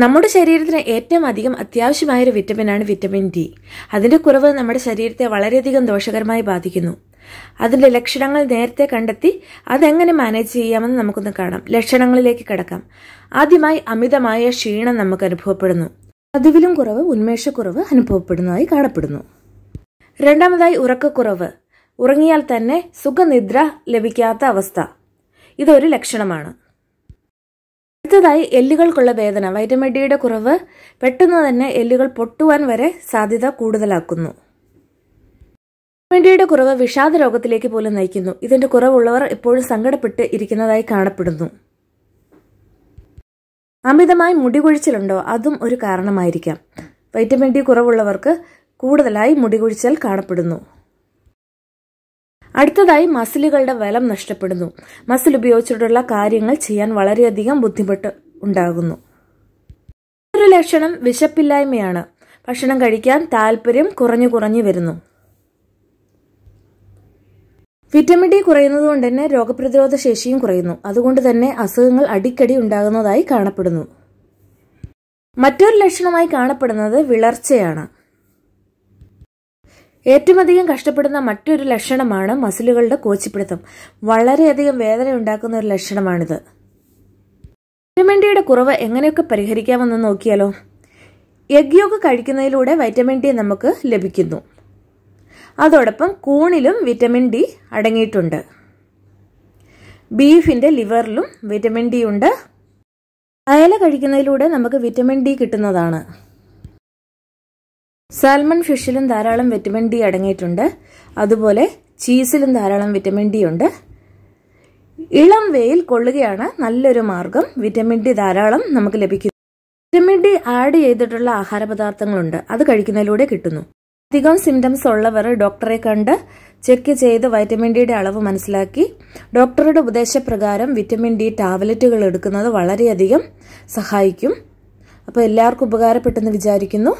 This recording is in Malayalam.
നമ്മുടെ ശരീരത്തിന് ഏറ്റവും അധികം അത്യാവശ്യമായ ഒരു വിറ്റമിനാണ് വിറ്റമിൻ ഡി അതിൻ്റെ കുറവ് നമ്മുടെ ശരീരത്തെ വളരെയധികം ദോഷകരമായി ബാധിക്കുന്നു അതിൻ്റെ ലക്ഷണങ്ങൾ നേരത്തെ കണ്ടെത്തി അതെങ്ങനെ മാനേജ് ചെയ്യാമെന്ന് നമുക്കൊന്ന് കാണാം ലക്ഷണങ്ങളിലേക്ക് കിടക്കാം ആദ്യമായി അമിതമായ ക്ഷീണം നമുക്ക് അനുഭവപ്പെടുന്നു പതിവിലും കുറവ് ഉന്മേഷക്കുറവ് അനുഭവപ്പെടുന്നതായി കാണപ്പെടുന്നു രണ്ടാമതായി ഉറക്കക്കുറവ് ഉറങ്ങിയാൽ തന്നെ സുഖനിദ്ര ലഭിക്കാത്ത അവസ്ഥ ഇതൊരു ലക്ഷണമാണ് അടുത്തതായി എല്ലുകൾക്കുള്ള വേദന വൈറ്റമിൻ ഡിയുടെ കുറവ് പെട്ടെന്ന് തന്നെ എല്ലുകൾ പൊട്ടുവാൻ വരെ സാധ്യത കൂടുതലാക്കുന്നു വൈറ്റമിൻ ഡിയുടെ കുറവ് വിഷാദ രോഗത്തിലേക്ക് പോലും നയിക്കുന്നു ഇതിന്റെ കുറവുള്ളവർ എപ്പോഴും സങ്കടപ്പെട്ട് ഇരിക്കുന്നതായി കാണപ്പെടുന്നു അമിതമായി മുടികൊഴിച്ചിലുണ്ടോ അതും ഒരു കാരണമായിരിക്കാം വൈറ്റമിൻ ഡി കുറവുള്ളവർക്ക് കൂടുതലായി മുടികൊഴിച്ചൽ കാണപ്പെടുന്നു അടുത്തതായി മസിലുകളുടെ ബലം നഷ്ടപ്പെടുന്നു മസിൽ ഉപയോഗിച്ചിട്ടുള്ള കാര്യങ്ങൾ ചെയ്യാൻ വളരെയധികം ബുദ്ധിമുട്ട് ഉണ്ടാകുന്നു ഒരു ലക്ഷണം വിശപ്പില്ലായ്മയാണ് ഭക്ഷണം കഴിക്കാൻ താല്പര്യം കുറഞ്ഞു കുറഞ്ഞു വരുന്നു വിറ്റമിൻ ഡി കുറയുന്നത് കൊണ്ട് തന്നെ രോഗപ്രതിരോധ ശേഷിയും കുറയുന്നു അതുകൊണ്ട് തന്നെ അസുഖങ്ങൾ അടിക്കടി ഉണ്ടാകുന്നതായി കാണപ്പെടുന്നു മറ്റൊരു ലക്ഷണമായി കാണപ്പെടുന്നത് വിളർച്ചയാണ് ഏറ്റവും അധികം കഷ്ടപ്പെടുന്ന മറ്റൊരു ലക്ഷണമാണ് മസിലുകളുടെ കോച്ചിപ്പിടുത്തം വളരെയധികം വേദന ഉണ്ടാക്കുന്ന ഒരു ലക്ഷണമാണിത് വൈറ്റമിൻ ഡിയുടെ കുറവ് എങ്ങനെയൊക്കെ പരിഹരിക്കാമെന്ന് നോക്കിയാലോ എഗ് യോഗ കഴിക്കുന്നതിലൂടെ വൈറ്റമിൻ ഡി നമുക്ക് ലഭിക്കുന്നു അതോടൊപ്പം കൂണിലും വിറ്റമിൻ ഡി അടങ്ങിയിട്ടുണ്ട് ബീഫിൻ്റെ ലിവറിലും വിറ്റമിൻ ഡി ഉണ്ട് അയല കഴിക്കുന്നതിലൂടെ നമുക്ക് വിറ്റമിൻ ഡി കിട്ടുന്നതാണ് സാൽമൺ ഫിഷിലും ധാരാളം വിറ്റമിൻ ഡി അടങ്ങിയിട്ടുണ്ട് അതുപോലെ ചീസിലും ധാരാളം വിറ്റമിൻ ഡി ഉണ്ട് ഇളം വെയിൽ കൊള്ളുകയാണ് നല്ലൊരു മാർഗം വിറ്റമിൻ ഡി ധാരാളം നമുക്ക് ലഭിക്കുന്നു വിറ്റമിൻ ഡി ആഡ് ചെയ്തിട്ടുള്ള ആഹാര പദാർത്ഥങ്ങളുണ്ട് അത് കഴിക്കുന്നതിലൂടെ കിട്ടുന്നു അധികം സിംറ്റംസ് ഉള്ളവർ ഡോക്ടറെ കണ്ട് ചെക്ക് ചെയ്ത് വൈറ്റമിൻ ഡിയുടെ അളവ് മനസ്സിലാക്കി ഡോക്ടറുടെ ഉപദേശപ്രകാരം വിറ്റമിൻ ഡി ടാബ്ലറ്റുകൾ എടുക്കുന്നത് വളരെയധികം സഹായിക്കും അപ്പോൾ എല്ലാവർക്കും ഉപകാരപ്പെട്ടെന്ന് വിചാരിക്കുന്നു